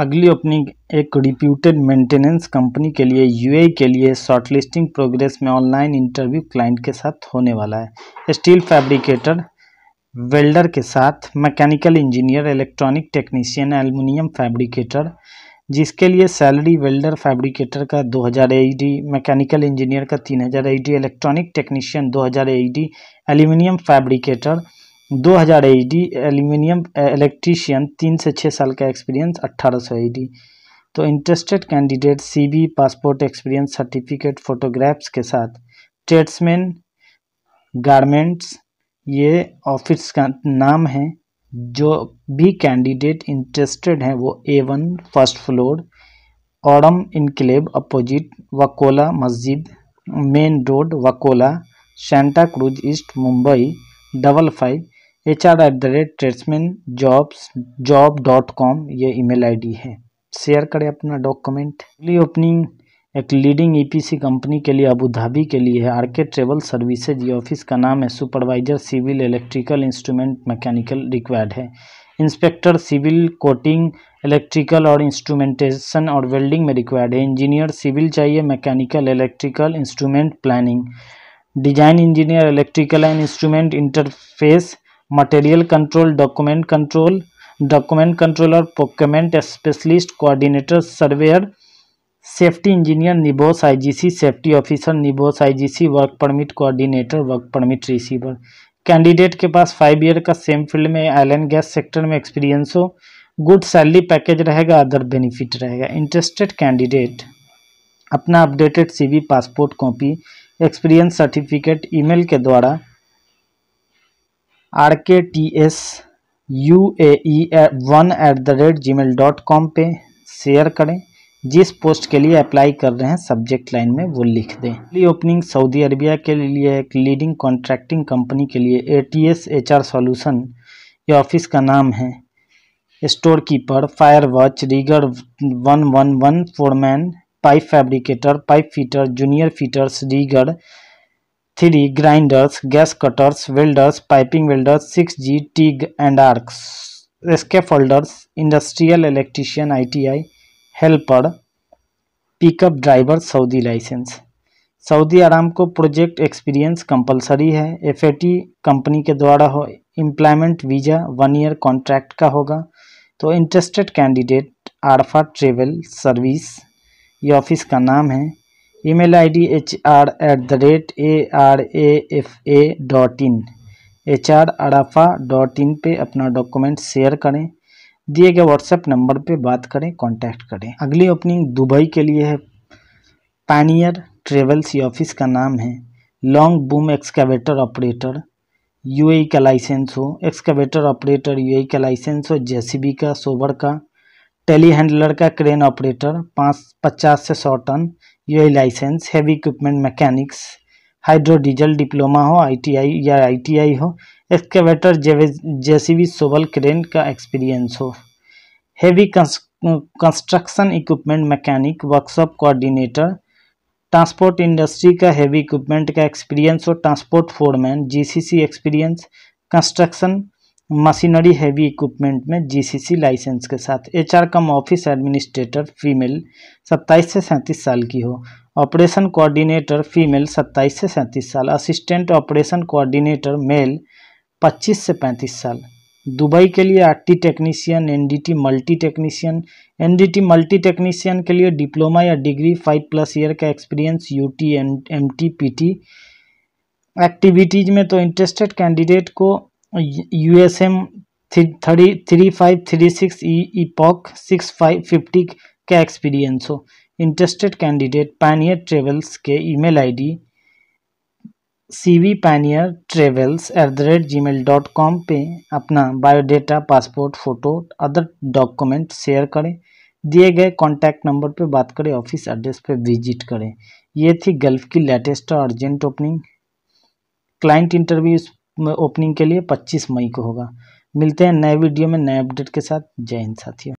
अगली ओपनिंग एक reputed maintenance company के लिए यूएई के लिए शॉर्टलिस्टिंग प्रोग्रेस में ऑनलाइन इंटरव्यू क्लाइंट के साथ होने वाला है स्टील फैब्रिकेटर वेल्डर के साथ mechanical engineer electronic technician aluminium fabricator जिसके लिए सैलरी वेल्डर फैब्रिकेटर का 2000 हज़ार मैकेनिकल इंजीनियर का 3000 हज़ार इलेक्ट्रॉनिक टेक्नीशियन 2000 हज़ार एल्युमिनियम फैब्रिकेटर दो हज़ार एच डी एल्यूमिनियम इलेक्ट्रीशियन तीन से छः साल का एक्सपीरियंस अट्ठारह सौ एच डी तो इंटरेस्टेड कैंडिडेट बी पासपोर्ट एक्सपीरियंस सर्टिफिकेट फ़ोटोग्राफ्स के साथ ट्रेड्समैन गारमेंट्स ये ऑफिस का नाम है जो भी कैंडिडेट इंटरेस्टेड हैं वो ए वन फर्स्ट फ्लोर ओडम इनक्लेव अपोजिट वकोला मस्जिद main road Vakola Santa Cruz east Mumbai double five H R at the rate tradesman jobs job dot com ये आई डी है शेयर करें अपना डॉक्यूमेंट अगली ओपनिंग एक लीडिंग ईपीसी कंपनी के लिए अबू धाबी के लिए है आर के ट्रेवल सर्विसेज ये ऑफिस का नाम है supervisor civil electrical instrument mechanical required है इंस्पेक्टर सिविल कोटिंग इलेक्ट्रिकल और इंस्ट्रूमेंटेशन और वेल्डिंग में रिक्वायर्ड है इंजीनियर सिविल चाहिए mechanical electrical instrument planning design engineer electrical and instrument interface material control document control document controller procurement specialist coordinator surveyor safety engineer NEBOSH IGC safety officer NEBOSH IGC work permit coordinator work permit receiver candidate के पास five year का same field में oil and gas sector में experience हो good salary package रहेगा other benefit रहेगा interested candidate अपना updated CV passport copy experience certificate email के द्वारा R K T S U A one at the rate gmail dot com पर share करें जिस पोस्ट के लिए अप्लाई कर रहे हैं सब्जेक्ट लाइन में वो लिख दें अगली ओपनिंग सऊदी अरबिया के लिए एक लीडिंग कॉन्ट्रैक्टिंग कंपनी के लिए A T S H R solution ये ऑफिस का नाम है store keeper fire watch rigger one one one foreman pipe fabricator pipe fitter junior fitters rigger three grinders gas cutters welders piping welders six G TIG and arcs scaffolders industrial electrician ITI helper pickup driver Saudi licence Saudi Aramco को project experience compulsory है FAT company के द्वारा हो employment visa one year contract का होगा तो interested candidate Arafa travel service ये office का नाम है email I D H R at the rate A R A F A dot in H R Arafa dot in पर अपना डॉक्यूमेंट शेयर करें दिए गए व्हाट्सएप नंबर पर बात करें कॉन्टैक्ट करें अगली ओपनिंग दुबई के लिए है पानियर ट्रेवल्स ये ऑफिस का नाम है long boom excavator operator UAE का लाइसेंस हो एक्सकेवेटर ऑपरेटर यूएई का लाइसेंस हो जेसीबी का सोबर का टेली हैंडलर का क्रेन ऑपरेटर पाँच पचास से सौ टन यह licence heavy equipment mechanics hydro diesel diploma हो आईटीआई या आईटीआई हो एक्सकेवेटर जेसीबी सोवल क्रेन का एक्सपीरियंस हो heavy construction equipment mechanic workshop coordinator transport industry का हैवी इक्विपमेंट का एक्सपीरियंस हो transport foreman GCC experience construction machinery heavy equipment में GCC licence के साथ HR cum office administrator female 27 से 37 साल की हो ऑपरेशन कोऑर्डिनेटर फीमेल 27 से 37 साल असिस्टेंट ऑपरेशन कोऑर्डिनेटर मेल 25 से 35 साल दुबई के लिए RT technician NDT multi technician NDT multi technician के लिए डिप्लोमा या डिग्री फाइव प्लस ईयर का experience U T M T activities में तो इंटरेस्टेड कैंडिडेट को U S M three three five three six E पॉक सिक्स फाइव फिफ्टी का experience हो इंटरेस्टेड कैंडिडेट पानियर ट्रेवल्स के email ID C V pioneer travels at the rate gmail dot com पर अपना biodata passport photo other document share करें दिए गए contact number पर बात करें ऑफिस एड्रेस पर विजिट करें ये थी गल्फ़ की लेटेस्ट और urgent opening client interviews opening के लिए पच्चीस मई को होगा मिलते हैं नए वीडियो में नए अपडेट के साथ जय हिंद साथियों